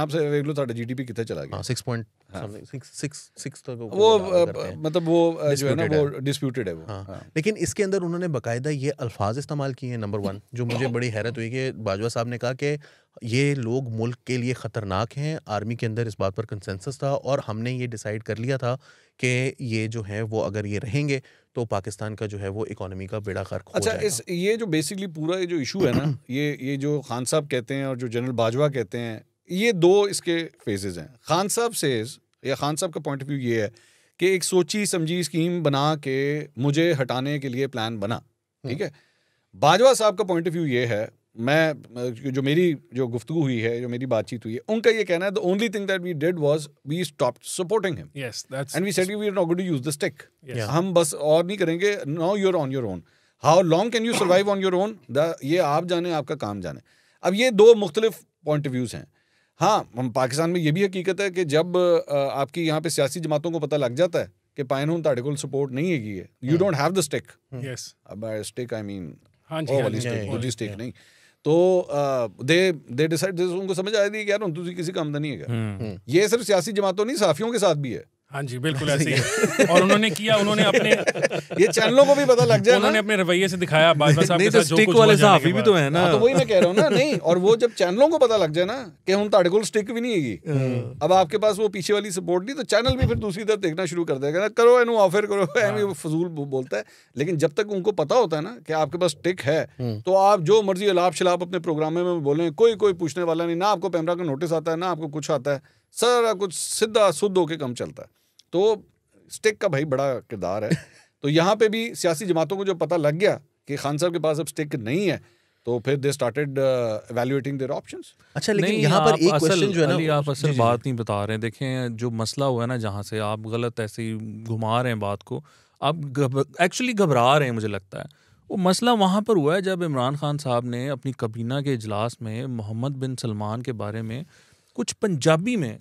आपसे देख लो ਤੁਹਾਡਾ ਜੀਡੀਪੀ ਕਿੱਥੇ ਚਲਾ ਗਿਆ ਹਾਂ 6. ਸਮथिंग वो मतलब वो जो है ना वो डिस्प्यूटेड है वो हाँ। हाँ। लेकिन इसके अंदर उन्होंने बकायदा ये अल्फाज इस्तेमाल किए हैं नंबर वन जो मुझे बड़ी हैरत हुई कि बाजवा साहब ने कहा कि ये लोग मुल्क के लिए ख़तरनाक हैं आर्मी के अंदर इस बात पर कंसेंसस था और हमने ये डिसाइड कर लिया था कि ये जो है वो अगर ये रहेंगे तो पाकिस्तान का जो है वो इकोनॉमी का बेड़ा खर्क अच्छा इस ये जो बेसिकली पूरा ये जो इशू है ना ये ये जो खान साहब कहते हैं और जो जनरल बाजवा कहते हैं ये दो इसके फेजेज हैं खान साहब से या खान साहब का पॉइंट ऑफ व्यू ये है कि एक सोची समझी स्कीम बना के मुझे हटाने के लिए प्लान बना ठीक है बाजवा साहब का पॉइंट ऑफ व्यू ये है मैं जो मेरी जो गुफ्तु हुई है जो मेरी बातचीत हुई है उनका ये कहना है the only thing that we did was we stop supporting him yes that's and we said we are not going to use the stick हम बस और नहीं करेंगे now you are on your own how long can you survive on your own the ये आप जाने आपका काम जाने अब ये दो मुख्तलिफ पॉइंट ऑफ व्यूज़ हैं हाँ पाकिस्तान में ये भी हकीकत है कि जब आपकी यहाँ पे सियासी जमातों को पता लग जाता है कि पाइनून आर्टिकल सपोर्ट नहीं है you don't have the stick yes अब स्टिक आई मीन स्टिक नहीं तो दे दे डिसाइड उनको समझ आ रही है कि यार तुझे किसी काम नहीं है हम्म। ये सिर्फ सियासी जमातों नहीं साफियों के साथ भी है हाँ जी बिल्कुल ऐसे ही और उन्होंने किया उन्होंने अपने ये चैनलों को भी पता लग जाए उन्होंने अपने रवैये से दिखाया बाजवा साहब के तो साथ स्टिक वाले साहब भी तो है ना हाँ, तो वही मैं कह रहा हूँ ना नहीं और वो जब चैनलों को पता लग जाए ना कि हम तो स्टिक भी नहीं है हाँ। अब आपके पास वो पीछे वाली सपोर्ट नहीं तो चैनल भी फिर दूसरी तरफ देखना शुरू कर देगा ना करो ਇਹਨੂੰ ऑफर करो ਐਵੇਂ हाँ। फजूल बोलता है लेकिन जब तक उनको पता होता है ना कि आपके पास स्टिक है तो आप जो मर्जी अलाप शलाप अपने प्रोग्राम में बोले कोई कोई पूछने वाला नहीं ना आपको पैमरा का नोटिस आता है ना आपको कुछ आता है सारा कुछ सीधा शुद्ध होके कम चलता है तो स्टिक का भाई बड़ा किरदार है तो यहाँ पे भी सियासी जमातों को जब पता लग गया कि खान साहब के पास अब स्टिक नहीं है तो फिर they started evaluating their options अच्छा लेकिन यहाँ पर एक क्वेश्चन जो है ना आप असल बात नहीं बता रहे हैं देखें जो मसला हुआ है ना जहाँ से आप गलत ऐसे ही घुमा रहे हैं बात को आप एक्चुअली घबरा रहे हैं मुझे लगता है वो मसला वहाँ पर हुआ है जब इमरान खान साहब ने अपनी कबीना के इजलास में मोहम्मद बिन सलमान के बारे में कुछ पंजाबी में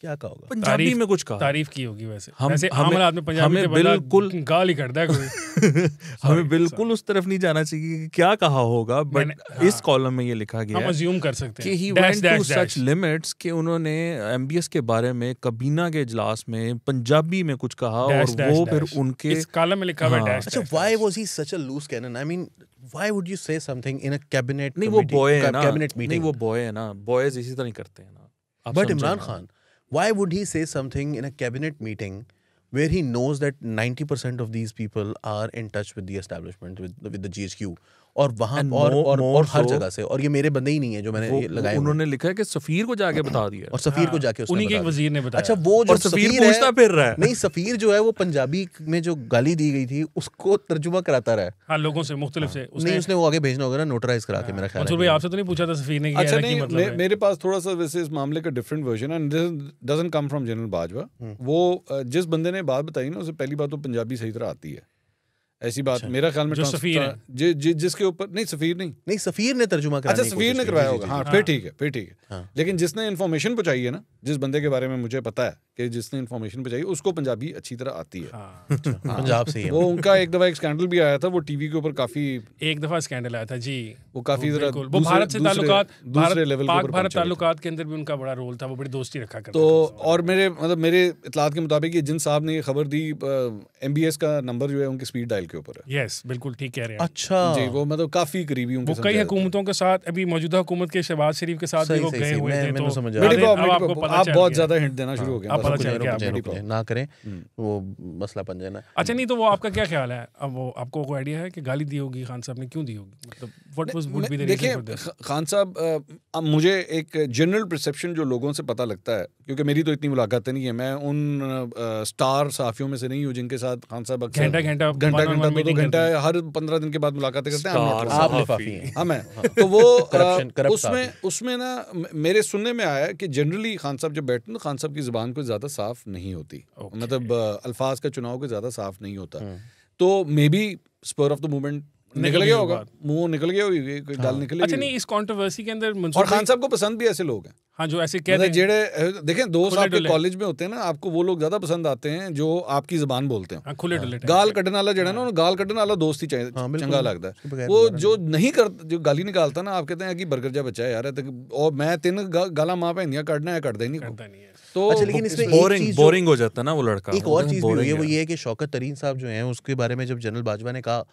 क्या कहा होगा पंजाबी में कुछ कहा तारीफ की होगी वैसे हम वैसे हमें, आदमी पंजाबी हमें बिल्कुल गाली करता है कोई हमें बिल्कुल उस तरफ नहीं जाना चाहिए कि क्या कहा होगा बट हाँ। इस कॉलम में ये लिखा गया हम कर सकते हैं कि he went to such limits कि उन्होंने एमबीएस के बारे में कबीना के इजलास में पंजाबी में कुछ कहा और वो फिर उनके इस कॉलम में लिखा हुआ है हाँ। अच्छा why was he such a loose cannon I mean why would you say something in a cabinet नहीं वो बॉय है ना कैबिनेट मीटिंग नहीं वो बॉय है ना बॉयज इसी तरह करते हैं ना but Imran Khan Why would he say something in a cabinet meeting where he knows that 90% of these people are in touch with the establishment, with, with the GHQ, और वहां And और more, और, more और हर जगह से और ये मेरे बंदे ही नहीं है जो मैंने लगाए उन्होंने लिखा है कि सफीर को जाके बता दिया और सफीर को जाके उसने वजीर ने बताया अच्छा वो जो सफीर पूछता फिर रहा है नहीं सफीर जो है वो पंजाबी में जो गाली दी गई थी उसको तर्जुमा कराता रहा है हाँ लोगों से मुख्तलिफ से हाँ। नहीं उसने वो आगे भेजना होगा ना नोटराइज करा के हाँ। मेरा ख्याल मंसूर भाई आपसे तो नहीं पूछा था सफीर ने अच्छा नहीं मतलब मेरे पास थोड़ा सा वैसे इस मामले का different version and doesn't come from general Bajwa वो जिस बंदे ने बात बताई ना उसे पहली बात तो पंजाबी सही तरह आती है ऐसी बात अच्छा। मेरा ख्याल में जो सफीर है जि, जि, जिसके ऊपर नहीं सफीर नहीं नहीं सफीर ने तर्जुमा अच्छा सफीर ने करवाया होगा हाँ, हाँ फिर ठीक है फिर ठीक है हाँ। लेकिन जिसने इन्फॉर्मेशन पहुंचाई है ना जिस बंदे के बारे में मुझे पता है कि जिसने इन्फॉर्मेशन पहुंचाई उसको पंजाबी अच्छी तरह आती है हाँ। अच्छा, पंजाब से वो उनका एक दफा एक स्कैंडल भी आया था वो टीवी के ऊपर काफी एक दफा स्कैंडल आया था जी वो काफी वो भारत से दूसरे लेवल भारत के अंदर भी उनका बड़ा रोल था वो बड़ी दोस्ती रखा तो और मेरे मतलब मेरे इतलात के मुताबिक जिन साहब ने खबर दी एम का नंबर जो है उनकी स्पीड डायल के ऊपर है यस बिल्कुल ठीक कह रहे हैं अच्छा जी वो मैं तो काफी करीबी हूं वो कई हुकूमतों के साथ अभी मौजूदा हुकूमत के शहबाज शरीफ के साथ भी वो गए हुए हैं तो आप आप बहुत ज्यादा हिंट देना शुरू हो हाँ। आप पता चल गया ना करें हाँ। वो मसला बन जाना अच्छा नहीं तो वो आपका क्या ख्याल है अब वो आपको कोई आइडिया है कि गाली दी होगी खान साहब ने क्यों दी होगी मतलब what was would be the reason Khan sahab मुझे एक जनरल परसेप्शन जो लोगों से पता लगता है क्योंकि मेरी तो इतनी मुलाकात नहीं है मैं उन आ, स्टार साफियों में से नहीं हूँ जिनके साथ खान साहब घंटा घंटा घंटा घंटा दो तो घंटा हर पंद्रह दिन के बाद मुलाकातें करते हैं हाँ, हाँ, हाँ मैं हाँ। तो वो उसमें उसमें ना मेरे सुनने में आया कि जनरली खान साहब जब बैठते हैं तो खान साहब की ज़बान को ज़्यादा साफ नहीं होती मतलब अल्फाज का चुनाव को ज़्यादा साफ नहीं होता हम्म। तो maybe spur of the moment निकल गया होगा मुंह निकल गया होगी कोई गाल हाँ। निकली अच्छा नहीं इस कंट्रोवर्सी के अंदर और खान साहब को पसंद भी ऐसे लोग हैं हाँ जो ऐसे कह मतलब रहे हैं जेड़े देखें दोस्त आपके कॉलेज में होते हैं ना आपको वो लोग ज्यादा पसंद आते हैं जो आपकी जबान बोलते हैं हाँ, खुले डुले हाँ, गाल कटने वाला जेड़ा ना गाल कटने वाला दोस्त ही चंगा लगता है वो जो नहीं कर जो गाली निकालता ना आप कहते हैं कि बर्गर जा बचा यार तो और मैं तीन गाला माँ भैनिया कटना है कटता ही नहीं तो अच्छा लेकिन इसमें बोरिंग बोरिंग हो जाता है ना वो लड़का एक और मतलब चीज भी हुई है वो ये है कि शौकत तरीन साहब जो हैं उसके बारे में जब जनरल बाजवा ने कहा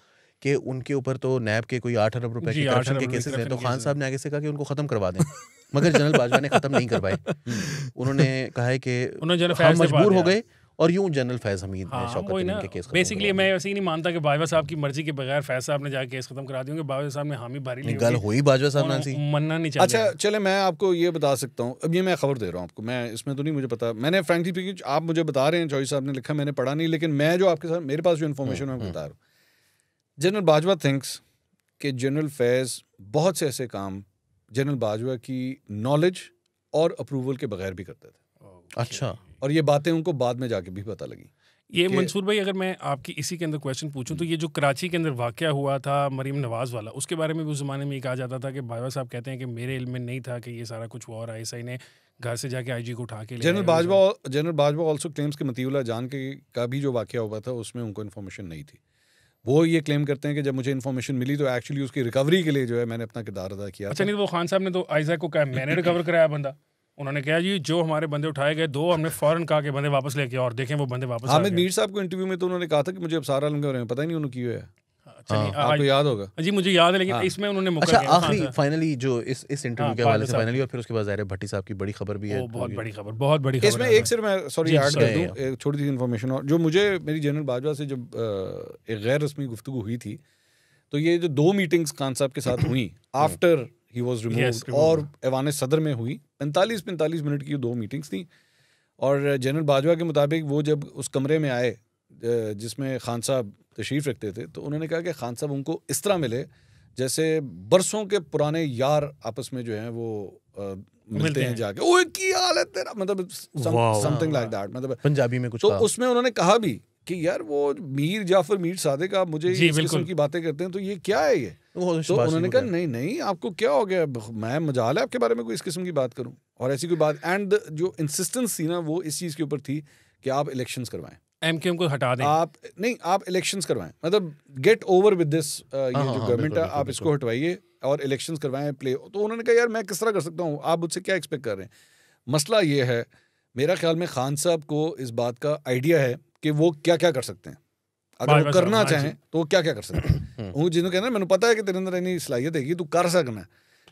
कि उनके ऊपर तो नैब के कोई आठ अरब रुपए के केसेस हैं तो खान साहब ने आगे से कहा कि उनको खत्म करवा दें मगर जनरल बाजवा ने खत्म नहीं करवाए उन्होंने कहा है कि हम हाँ, मजबूर हो गए और यूं जनरल फैज हमीद हाँ, ने शौकत इनाम के केस बेसिकली मैं वैसे ही नहीं मानता कि बाजवा साहब की मर्जी के बगैर फैज साहब ने जाके केस खत्म करा दिया बाजवा साहब ने हामी भरी ली गल हुई बाजवा साहब ना सी मनना नहीं चाहिए अच्छा चले मैं आपको ये बता सकता हूँ अब ये मैं खबर दे रहा हूँ आपको मैं इसमें तो नहीं मुझे पता मैंने फ्रेंकली आप मुझे बता रहे हैं जॉय साहब ने लिखा मैंने पढ़ा नहीं लेकिन मैं जो आपके साथ मेरे पास जो इन्फॉर्मेशन हम्म, मैं हम्म। बता रहा हूँ जनरल बाजवा थिंक्स कि जनरल फैज़ बहुत से ऐसे काम जनरल बाजवा की नॉलेज और अप्रूवल के बगैर भी करते थे अच्छा और ये बातें उनको बाद में जाके भी पता लगी ये मंसूर भाई अगर मैं आपकी इसी के अंदर क्वेश्चन पूछूं तो ये जो कराची के अंदर वाक़ हुआ था मरीम नवाज़ वाला उसके बारे में भी उस ज़माने में ये कहा जाता था कि बाजवा साहब कहते हैं कि मेरे इल्म में नहीं था कि ये सारा कुछ हुआ और आई ने घर से जाके आईजी को उठा के general Bajwa general Bajwa also claims के मतीउल्ला जान के का भी जो वाक़ हुआ था उसमें उनको इन्फॉर्मेशन नहीं थी वो ये क्लेम करते हैं कि जब मुझे इन्फॉर्मेशन मिली तो एक्चुअली उसकी रिकवरी के लिए जो है मैंने अपना किरदार अदा किया अच्छा नहीं तो वो खान साहब ने तो आइजा को कहा मैंने रिकवर कराया बंदा उन्होंने कहा जी जो हमारे बंदे उठाए गए दो हमने फॉरन कहा कि बंदे वापस लेके और देखें वो बंदे वापस हमें हाँ, मीर साहब को इंटरव्यू में तो उन्होंने कहा था कि मुझे अब सारा लंगे हो रहे हैं पता ही नहीं उन्होंने की है हाँ। आपको याद होगा छोटी सी इन्फॉर्मेशन जो मुझे मेरी जनरल बाजवा से जब एक गैर रस्मी गुफ्तु हुई थी तो ये जो दो मीटिंग्स खान साहब के साथ हुई आफ्टर ही वॉज रिमूव और हाँ। एवान सदर में हुई पैंतालीस पैंतालीस मिनट की दो मीटिंग्स थी और जनरल बाजवा के मुताबिक वो जब उस कमरे में आए जिसमें खान साहब तशरीफ़ रखते थे तो उन्होंने कहा कि खान साहब उनको इस तरह मिले जैसे बरसों के पुराने यार आपस में जो हैं वो आ, मिलते हैं जाके ओए की हाल है तेरा मतलब समथिंग लाइक दैट मतलब पंजाबी में कुछ तो उसमें उन्होंने कहा भी कि यार वो मीर जाफर मीर सादे का मुझे इस किस्म की बातें करते हैं तो ये क्या है ये तो, तो उन्होंने कहा नहीं नहीं आपको क्या हो गया मैं मजाल है आपके बारे में कोई इस किस्म की बात करूं और ऐसी कोई बात एंड जो इंसिस्टेंस थी ना वो इस चीज़ के ऊपर थी कि आप इलेक्शंस करवाएं एमकेएम को हटा दें आप नहीं आप इलेक्शंस करवाएं मतलब गेट ओवर विद दिस ये हाँ, जो गवर्नमेंट हाँ, हाँ, है आप इसको हटवाइए और इलेक्शंस करवाएं प्ले तो उन्होंने कहा यार मैं किस तरह कर सकता हूँ आप मुझसे क्या एक्सपेक्ट कर रहे हैं मसला ये है मेरा ख्याल में खान साहब को इस बात का आइडिया है कि वो क्या क्या कर सकते हैं अगर वो करना चाहें तो वो क्या क्या कर सकते हैं हम्म। वो जिन्होंने कहना मैंने पता है कि तेरे अंदर इन्नी सलाहियत है तू कर सकना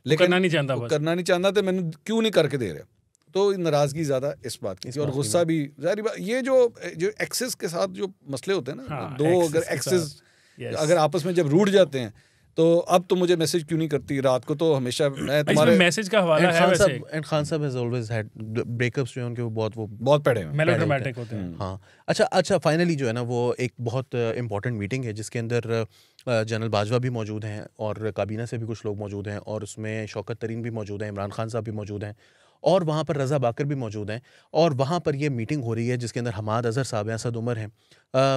लेकिन करना नहीं चाहता करना नहीं चाहता तो मैंने क्यों नहीं करके दे रहा तो नाराजगी ज्यादा इस बात की और गुस्सा भी जाहिर बात ये जो जो एक्सेस के साथ जो मसले होते हैं ना हाँ, दो अगर एक्सेस अगर आपस में जब रूट जाते हैं तो अब तो मुझे मैसेज क्यों नहीं करती रात को तो हमेशा मैं तुम्हारे मैसेज का हवाला है वैसे एंड खान साहब हैज ऑलवेज हैड ब्रेकअप्स जो है उनके वो बहुत वो बहुत पड़े हैं मेलोड्रामेटिक होते हैं हाँ अच्छा अच्छा फाइनली जो है ना वो एक बहुत इंपॉर्टेंट uh, मीटिंग है जिसके अंदर जनरल uh, बाजवा भी मौजूद हैं और काबीना से भी कुछ लोग मौजूद हैं और उसमें शौकत तरीन भी मौजूद हैं इमरान खान साहब भी मौजूद हैं और वहाँ पर रज़ा बाकर भी मौजूद हैं और वहाँ पर यह मीटिंग हो रही है जिसके अंदर हमाद अजहर साहब असद उमर हैं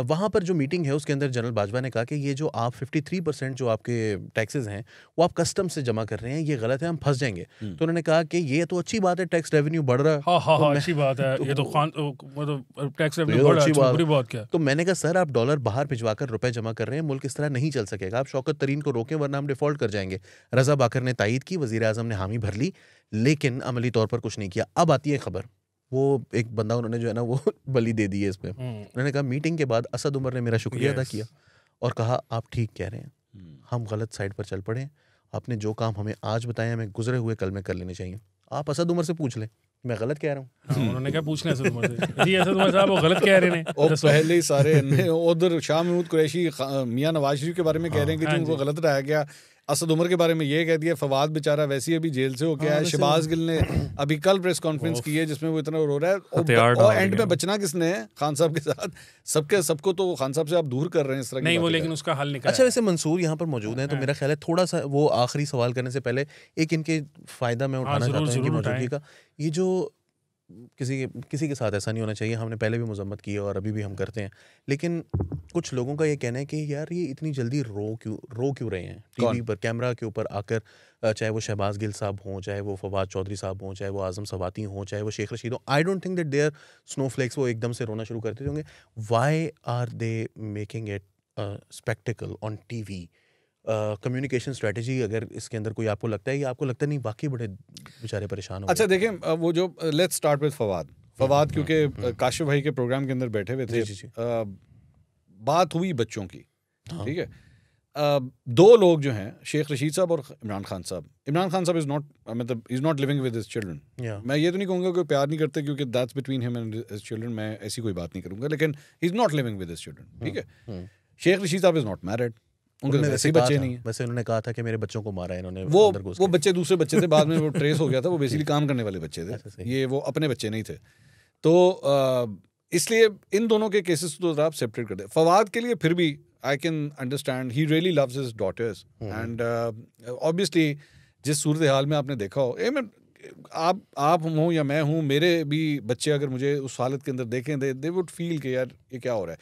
वहाँ पर जो मीटिंग है उसके अंदर जनरल बाजवा ने कहा कि ये जो आप 53 परसेंट जो आपके टैक्सेस हैं वो आप कस्टम से जमा कर रहे हैं ये गलत है हम फंस जाएंगे हम्म। तो उन्होंने कहा कि ये तो अच्छी बात है टैक्स रेवेन्यू बढ़ रहा है तो मैंने कहा सर आप डॉलर बाहर भिजवा कर रुपए जमा कर रहे हैं मुल्क इस तरह नहीं चल सकेगा आप शौकत तरीन को रोकें वरना हम डिफॉल्ट कर जाएंगे रजा बाकर ने तायद की वजी अजम ने हामी भर ली लेकिन अमली तौर पर कुछ नहीं किया अब आती है खबर वो एक बंदा उन्होंने जो है ना वो बली दे दी है इसमें हम्म। उन्होंने कहा मीटिंग के बाद असद उमर ने मेरा शुक्रिया अदा किया और कहा आप ठीक कह रहे हैं हम्म। हम गलत साइड पर चल पड़े आपने जो काम हमें आज बताया हमें गुजरे हुए कल में कर लेने चाहिए आप असद उमर से पूछ लें मैं गलत कह रहा हूँ हाँ, उन्होंने क्या पूछना है असद उमर से जी असद उमर साहब वो गलत कह रहे हैं अच्छा, पहले ही सारे उधर शाह महमूद कुरैशी मियाँ नवाज शरीफ के बारे में कह हाँ। रहे हैं कि हाँ जो उनको गलत रहा गया असद उमर के बारे में ये कह दिया फवाद बेचारा वैसे ही अभी जेल से हो होके हाँ, है शिबाज गिल ने अभी कल प्रेस कॉन्फ्रेंस की है जिसमें वो इतना रो रहा है और, और एंड में बचना किसने खान साहब के साथ सबके सबको तो खान साहब से आप दूर कर रहे हैं इस तरह नहीं वो लेकिन उसका हल निकला अच्छा वैसे मंसूर यहाँ पर मौजूद है तो हाँ। मेरा ख्याल है थोड़ा सा वो आखिरी सवाल करने से पहले एक इनके फायदा में हाँ, उठाना चाहता हूँ का ये जो किसी के किसी के साथ ऐसा नहीं होना चाहिए हमने पहले भी मजम्मत की है और अभी भी हम करते हैं लेकिन कुछ लोगों का ये कहना है कि यार ये इतनी जल्दी रो क्यों रो क्यों रहे हैं टीवी पर कैमरा के ऊपर आकर चाहे वो शहबाज गिल साहब हों चाहे वो फवाद चौधरी साहब हों चाहे वो आजम सवाती हों चाहे वो शेख रशीद हों I don't think that their snowflakes वो एकदम से रोना शुरू करते होंगे why are they making it spectacle on T V communication strategy अगर इसके अंदर कोई आपको लगता है या आपको लगता नहीं बाकी बड़े बेचारे परेशान हो अच्छा देखें वो जो let's start with Fawad Fawad क्योंकि हम्म, हम्म। काशिफ भाई के प्रोग्राम के अंदर बैठे हुए थे जी, जी. बात हुई बच्चों की हाँ। ठीक है दो लोग जो हैं शेख रशीद साहब और इमरान खान साहब इमरान खान साहब इज़ नॉट मतलब is not living with his children मैं ये तो नहीं कहूँगा कि प्यार नहीं करते क्योंकि that's between him and his children मैं ऐसी कोई बात नहीं करूँगा लेकिन is not living with his children ठीक है शेख हाँ। रशीद साहब इज़ नॉट मैरिड उनके वैसे ही बच्चे नहीं वैसे उन्होंने कहा था कि मेरे बच्चों को मारा है इन्होंने वो वो बच्चे दूसरे बच्चे थे बाद में वो ट्रेस हो गया था वो बेसिकली काम करने वाले बच्चे थे ये वो अपने बच्चे नहीं थे तो इसलिए इन दोनों के केसेस तो आप सेपरेट कर दें फवाद के लिए फिर भी I can understand he really loves his daughters and obviously जिस सूरत हाल में आपने देखा हो ए मैं आप आप हों या मैं हूँ मेरे भी बच्चे अगर मुझे उस हालत के अंदर देखें दे दे वुड फील कि यार ये क्या हो रहा है